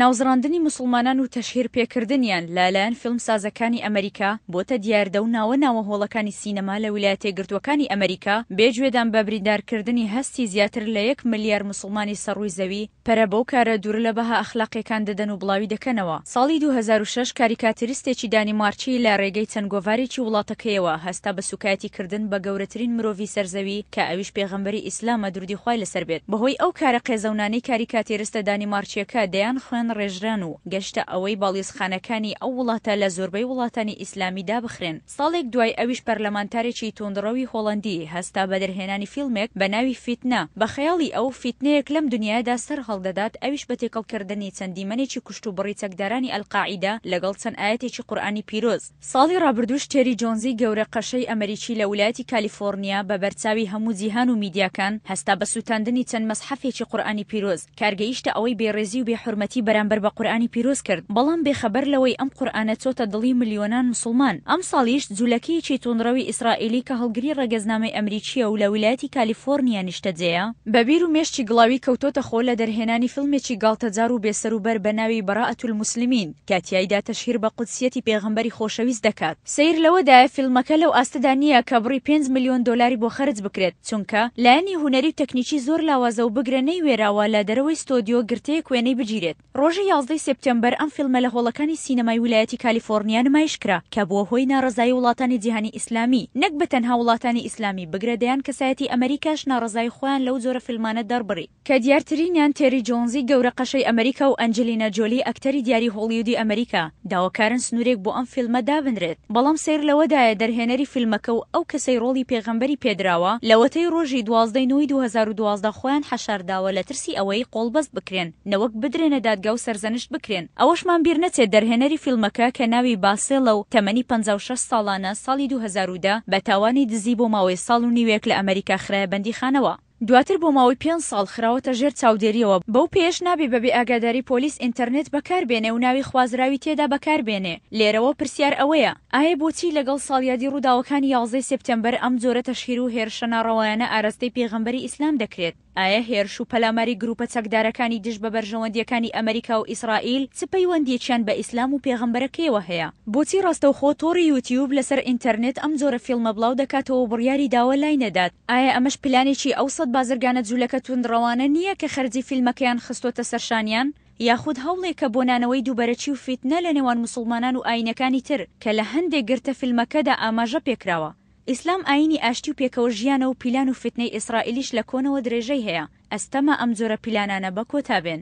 ناوزڕاندنی مسلمانان و تەشهیر پێکردنیان لالایەن فیلم سازەکانی ئەمریکا بۆتە دیاردە و ناوە ناوە هۆڵەکانی سینەما لە ویلایەتێ گرتوەکانی ئەمریکا بێگوێدان بە بریندارکردنی هەستی زیاتر لە یەک ملیار مسلمانی سەڕووی زەوی پەرە بەو کارە دوور لە بەها ئەخلاقیەکان دەدەن و بڵاوی دەکەنەوە ساڵی 2006 کاریکاتریستێکی دانیمارچی لە ڕێگەی چەندگۆڤارێکی وڵاتەکەیەوە هەستا بە سوکایەتی کردن بە گەورەترین مرۆڤی سەرزەوی کە ئەویش پێغمبەری ئیسلامە دوردی خوای لەسەر بێت بەهۆی ئەو کارە قێزەونانەی کاریکاتێرستە دانیمارچیەکە دەیان خوێن خۆیان ڕێژران و گەشتە ئەوەی باڵیزخانەکانی ئەو وڵاتە لە زۆربەی وڵاتانی ئیسلامی دابخرێن ساڵێک دوای ئەویش پەرلەمانتارێکی تونندڕەوی هۆڵندی هەستا بەدەرهێنانی فیلمێک بە ناوی فیتنا بە خەیاڵی ئەو فیتنەیەک لەم دنیادا سەر هەڵدەدات ئەویش بە تێکەڵکردنی چەندیمەێکی کوشت و بڕی چەکدارانی ئەلقاعیدا لەگەڵ چەند ئاەتێکی قورآانی پیرۆز ساڵی ڕابردوش تێری جۆنزی گەورە قەشەی ئەمریکی لە ویلایەتی کالیفۆرنیا بە بەرچاوی هەموو جیهان و میدیاکان هەستا بە سووتاندنی چەند مەسحەفێکی قورآانی پیرۆز کارگەیشتە ئەوەی بێڕێزی و بێحرمەتی بە بەرامبەر بە قورآانی پیرۆز کرد بەڵام بێخەبەر لەوەی ئەم قورآانە چۆتە دڵی میلیۆنان مسلمان ئەم ساڵیش جوولەکەیکی تونندڕەوی ئیسرائیلی کە هەڵگری ڕگەزنامەی ئەمریکیە و لە ویلایەتی کالیفۆرنیا نیشتەجەیە بەبیر و مێشتی گڵاوی کەوتۆتە خۆ لە دەرهێنانی فیلمێکی گالتەجار و بێسەر و بەر بە ناوی بەڕاتول مسللمین کاتیایدا تەشهیر بە قودسیەتی پێغمبەری خۆشەویست دەکات سیر لەوەدایە فیلمەکە لەو ئاستەدا نییە کە بڕی 5 میلیۆن دلاری بۆ خرج بکرێت چونکە لایەنی هوەری تەکنیکی زۆر لاوازە و بگرە نەی وێراوە لە دەرەوەی ستۆدیۆ گرتەیە کوێنەی بگیرێت ڕۆ ڕۆژی یازدەی سپتمبەر ئەم فیلمە لە هۆڵەکانی سینەمای ویلایەتی کالیفۆرنیا نمایشکرا کە بووە هۆی ناڕزای وڵاتانی جیهانی ئیسلامی نەک بە تەنها وڵاتانی ئیسلامی بگرەدەیان کەسایەتی ئەمریکاش ناڕزای خۆیان لەو جۆرە فیلمانە دەربڕی کە دیارترینیان تێری جۆنزی گەورە قەشەی ئەمریکا و ئەنجلینا جۆلی ئەکتەری دیاری هۆڵیودی ئەمریکا داواکارن سنوورێک بۆ ئەم فیلمە دابنرێت بەڵام سیر لەوەدایە دەرهێنەری فیلمەکە و ئەو کەسەی ڕۆڵی پێغەمبەری پێدراوە لەوەتەی ڕۆژی دوازدەی نوی 2012 خۆیان حەشارداوە لە ترسی ئەوەی قۆڵبەست بکرێن نەوەک بدرێنە دادگە و سەرزەنشت بکرێن ئەوەشمان بیر نەچێت دەرهێنەری فیلمەکە کە ناوی باسێڵە و تەمەنی 56 ساڵانە ساڵی 2010 بە تاوانی دزی بۆ ماوەی ساڵ و نیوێک لە ئەمریکا خراە بەندی خانەوە دواتر بۆ ماوەی پێ ساڵ خراوەتە ژێر چاودێریەوە بەو پێش نابێ بەبێ ئاگاداری پۆلیس ئینتەرنێت بەکاربێنێ و ناوی خوازراوی تێدا بەکاربێنێ لێرەوە پرسیار ئەوەیە ئایا بۆچی لەگەڵ ساڵیادی ڕووداوەکانی 11 سپتمبر ئەم جۆرە تەشیر و هێرشەناڕەوایانە ئاراستەی پێغمبەری ئیسلام دەکرێت ئایا هێرش و پەلاماری گروپە چەکدارەکانی دش بە بەرژەوەندیەکانی ئەمریکا و ئیسرائیل چ پەیوەندیەکیان بە ئیسلام و پێغمبەرەکەیەوە هەیە بۆچی ڕاستەوخۆ تۆڕی یوتیوب لەسەر ئینتەرنێت ئەم جۆرە فیلمە بڵاو دەکاتەوە بڕیاری داوە لای نەدات ئایا ئەمەش پلانێکی ئەو سەد بازرگانە جوولەکە تونندڕەوانە نییە کە خەرجی فیلمەکەیان خستۆتە سەرشانیان؟ یاخود هەوڵێک کە بۆنانەوەی دووبەرەچی و فیتنە لە نێوان مسلمانان و ئاینەکانی تر کە لە هەندێک گرتە فیلمەکەدا ئاماژە پێکراوە ئیسلام ئاینی ئاشتی و پێکەوە ژیانە و پیلان و فتنەی ئیسرائیلیش لە کۆنەوە درێژەی هەیە ئەستەما ئەم جۆرە پیلانانە بە کۆتابێن